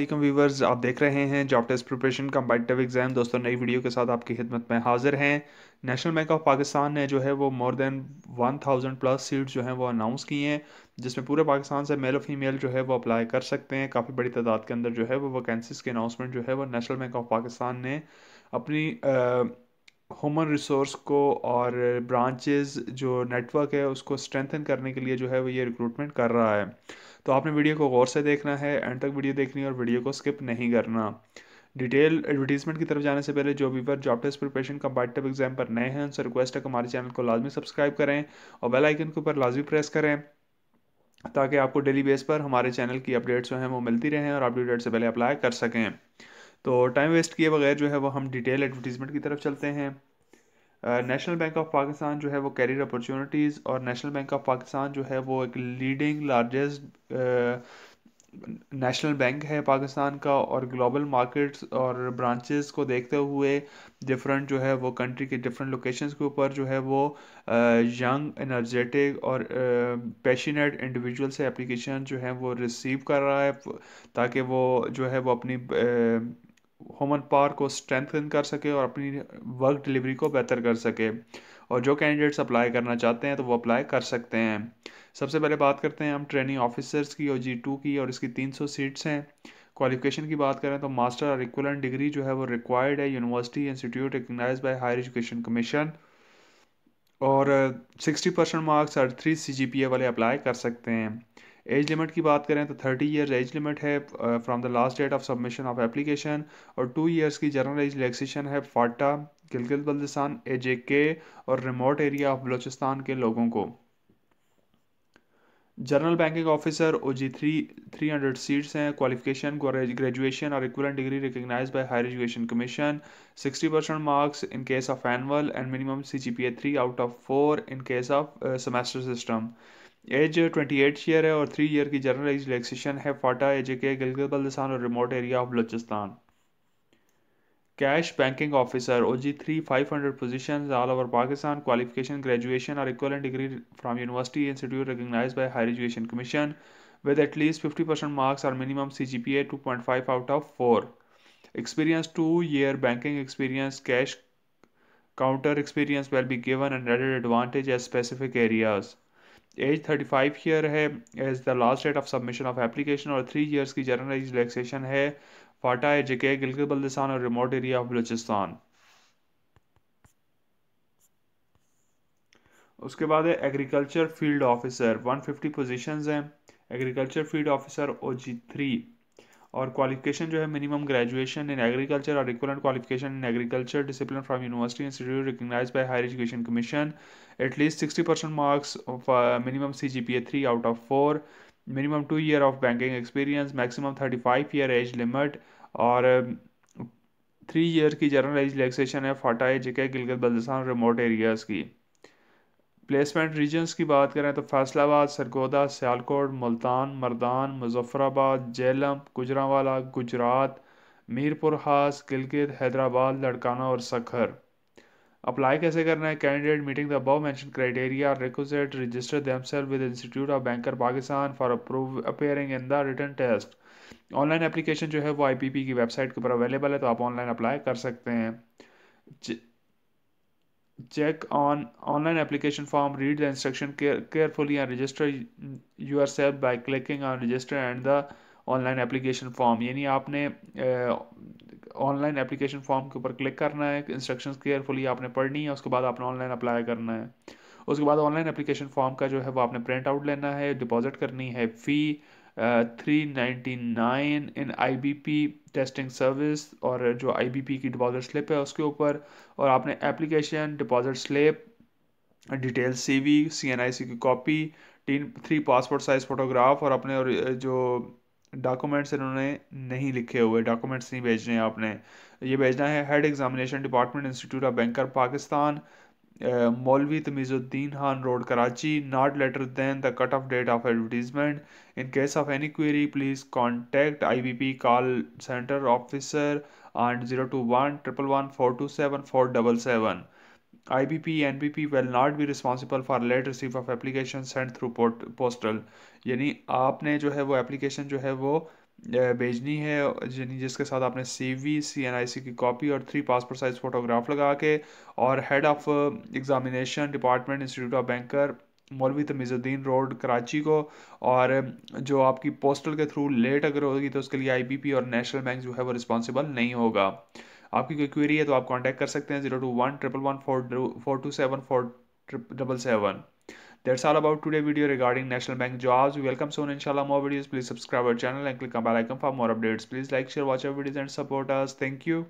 अल्लाम व्यूवर्स आप देख रहे हैं job test preparation competitive exam दोस्तों नई वीडियो के साथ आपकी खिदमत में हाजिर हैं नेशनल बैंक ऑफ पाकिस्तान ने जो है वो मोर देन 1000 प्लस सीट्स जो हैं वो अनाउंस की हैं जिसमें पूरे पाकिस्तान से मेल और फीमेल जो है वो अप्लाई कर सकते हैं काफ़ी बड़ी तादाद के अंदर जो है वो वैकेंसीज के अनाउंसमेंट जो है वो नेशनल बैंक ऑफ पाकिस्तान ने अपनी ह्यूमन रिसोर्स को और ब्रांचेज जो नेटवर्क है उसको स्ट्रेंथन करने के लिए जो है वो ये रिक्रूटमेंट कर रहा है तो आपने वीडियो को गौर से देखना है एंड तक वीडियो देखनी है और वीडियो को स्किप नहीं करना डिटेल एडवर्टीजमेंट की तरफ जाने से पहले जो viewer job test preparation competitive exam पर नए हैं उनसे रिक्वेस्ट है कि हमारे चैनल को लाजमी सब्सक्राइब करें और बेल आइकन के ऊपर लाजमी प्रेस करें ताकि आपको डेली बेस पर हमारे चैनल की अपडेट्स जो हैं वो मिलती रहें और आप डेट से पहले अप्लाई कर सकें तो टाइम वेस्ट किए बगैर जो है वो हम डिटेल एडवर्टीजमेंट की तरफ चलते हैं नेशनल बैंक ऑफ पाकिस्तान जो है वो कैरियर अपॉर्चुनिटीज़ और नेशनल बैंक ऑफ पाकिस्तान जो है वो एक लीडिंग लार्जेस्ट नेशनल बैंक है पाकिस्तान का और ग्लोबल मार्केट्स और ब्रांचेस को देखते हुए डिफरेंट जो है वो कंट्री के डिफरेंट लोकेशंस के ऊपर जो है वो यंग uh, एनर्जेटिक और पैशनेट uh, इंडिविजुअल से एप्लीकेशन जो है वो रिसीव कर रहा है ताकि वो जो है वो अपनी uh, ह्यूमन पावर को स्ट्रेंथन कर सके और अपनी वर्क डिलीवरी को बेहतर कर सके और जो कैंडिडेट्स अप्लाई करना चाहते हैं तो वो अप्लाई कर सकते हैं सबसे पहले बात करते हैं हम ट्रेनिंग ऑफिसर्स की और जी टू की और इसकी तीन सौ सीट्स हैं क्वालिफिकेशन की बात करें तो मास्टर और इक्वलन डिग्री जो है वो रिक्वायर्ड है university institute recognise by higher education commission और सिक्सटी परसेंट मार्क्स और थ्री सी वाले अप्लाई कर सकते हैं एज लिमिट की बात करें तो थर्टी ईयर एज लिमिट है from the last date of submission of application और टू ईयर्स की जनरल एज रिलैक्सेशन है फाटा गिलगित बल्दिस्तान एज के और रिमोट एरिया ऑफ बलोचिस्तान के लोगों को general banking officer O G three three hundred seats हैं क्वालिफिकेशन ग्रेजुएशन और equivalent degree recognise by higher education commission sixty percent marks in case of annual and minimum C G P A three out of four in case of semester system age 28 year है और three year की generalise relaxation है FATA A J K Gilgit Baltistan और remote area of Balochistan cash banking officer O G three five hundred position all over Pakistan qualification graduation और equal degree from university institute recognise by higher education commission with at least 50% marks or minimum CGPA 2.5 out of 4. Experience 2 year banking experience, cash counter experience will be given and added advantage age specific areas age 35 year है age the last date of submission of application और three years की general relaxation है फाटा है जिके गिलगित बल्दिस्तान और remote area of Balochistan उसके बाद है एग्रीकल्चर फील्ड ऑफिसर 150 पोजिशन हैं agriculture field officer O G three और क्वालिफिकेशन जो है मिनिमम ग्रेजुएशन इन एग्रीकल्चर और equivalent qualification in agriculture discipline from university institute recognise by higher education commission at least sixty percent marks minimum C G P A three out of four minimum two year of banking experience maximum thirty five year age limit और three year की general age relaxation है FATA J K Gilgit Baltistan remote areas की placement regions की बात करें तो फैसलाबाद सरगोदा सियालकोट मुल्तान मर्दान मुजफ्फराबाद जेलम गुजरावाला गुजरात मीरपुर हास गिलगित हैदराबाद लड़काना और सखर अप्लाई कैसे करना है candidate meeting the above mention criteria request register themselves with institute of banker Pakistan for approve appearing in the written test online application जो है वो आईपीपी की वेबसाइट के ऊपर अवेलेबल है तो आप ऑनलाइन अप्लाई कर सकते हैं check on online application form read the instruction care, carefully and register yourself by clicking on register and the online application form यानी आपने ऑनलाइन एप्लीकेशन फॉर्म के ऊपर क्लिक करना है इंस्ट्रक्शंस केयरफुली आपने पढ़नी है उसके बाद आपने ऑनलाइन अप्लाई करना है उसके बाद ऑनलाइन एप्लीकेशन फॉर्म का जो है वो आपने प्रिंट आउट लेना है डिपॉजिट करनी है फ़ी 399 इन आईबीपी टेस्टिंग सर्विस और जो आईबीपी की डिपॉजिट स्लिप है उसके ऊपर और आपने application deposit slip detail CV CNIC की कॉपी तीन थ्री पासपोर्ट साइज़ फ़ोटोग्राफ और अपने और uh, जो डॉक्यूमेंट्स इन्होंने नहीं लिखे हुए डॉक्यूमेंट्स नहीं भेजने हैं आपने ये भेजना है head examination department institute of banker Pakistan Maulvi Tamizuddin Khan road Karachi not later than the cut off date of advertisement in case of any query please contact I B P call centre officer and zero two one triple one four two seven four double seven I B P N B P will not be responsible for late receive of application send through postal यानी आपने जो है वो application जो है वो भेजनी है यानी जिसके साथ आपने सी वी सी एन आई सी की कॉपी और थ्री पासपोर्ट साइज फोटोग्राफ लगा के और head of examination department institute of banker Maulvi Tamizuddin road Karachi को और जो आपकी पोस्टल के थ्रू लेट अगर होगी तो उसके लिए आईबीपी और नेशनल बैंक जो है वो रिस्पॉन्सिबल नहीं होगा आपकी कोई क्वेरी है तो आप कांटेक्ट कर सकते हैं zero two one triple one four four two seven four double seven That's all about today's video regarding National Bank jobs. welcome soon inshallah more videos. Please subscribe our channel and click on bell icon for more updates. Please like, share, watch our videos and support us. Thank you.